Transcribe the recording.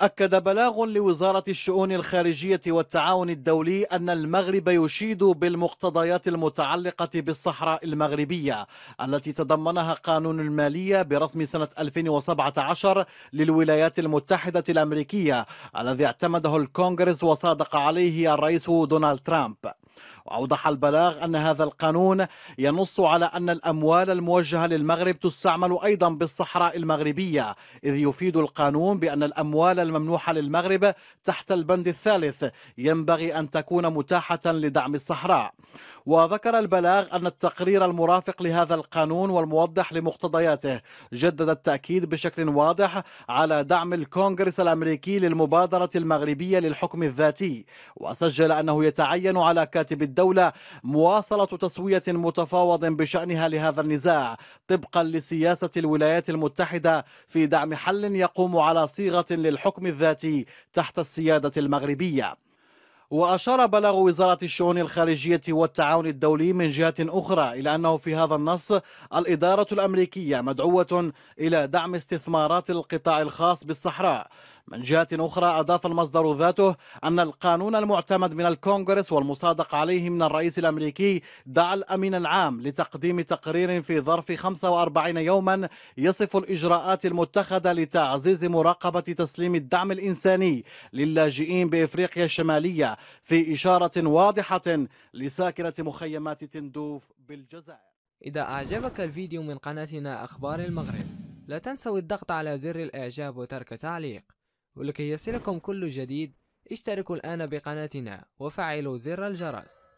أكد بلاغ لوزارة الشؤون الخارجية والتعاون الدولي أن المغرب يشيد بالمقتضيات المتعلقة بالصحراء المغربية التي تضمنها قانون المالية برسم سنة 2017 للولايات المتحدة الأمريكية الذي اعتمده الكونغرس وصادق عليه الرئيس دونالد ترامب وأوضح البلاغ أن هذا القانون ينص على أن الأموال الموجهة للمغرب تستعمل أيضا بالصحراء المغربية إذ يفيد القانون بأن الأموال الممنوحة للمغرب تحت البند الثالث ينبغي أن تكون متاحة لدعم الصحراء وذكر البلاغ أن التقرير المرافق لهذا القانون والموضح لمقتضياته جدد التأكيد بشكل واضح على دعم الكونغرس الأمريكي للمبادرة المغربية للحكم الذاتي وسجل أنه يتعين على كاتب بالدولة مواصلة تسوية متفاوض بشأنها لهذا النزاع طبقا لسياسة الولايات المتحدة في دعم حل يقوم على صيغة للحكم الذاتي تحت السيادة المغربية وأشار بلغ وزارة الشؤون الخارجية والتعاون الدولي من جهة أخرى إلى أنه في هذا النص الإدارة الأمريكية مدعوة إلى دعم استثمارات القطاع الخاص بالصحراء من جهة أخرى أضاف المصدر ذاته أن القانون المعتمد من الكونغرس والمصادق عليه من الرئيس الأمريكي دعا الأمين العام لتقديم تقرير في ظرف 45 يوما يصف الإجراءات المتخذة لتعزيز مراقبة تسليم الدعم الإنساني للاجئين بإفريقيا الشمالية في إشارة واضحة لساكنة مخيمات تندوف بالجزائر إذا أعجبك الفيديو من قناتنا أخبار المغرب لا تنسوا الضغط على زر الإعجاب وترك تعليق ولكي يصلكم كل جديد اشتركوا الآن بقناتنا وفعلوا زر الجرس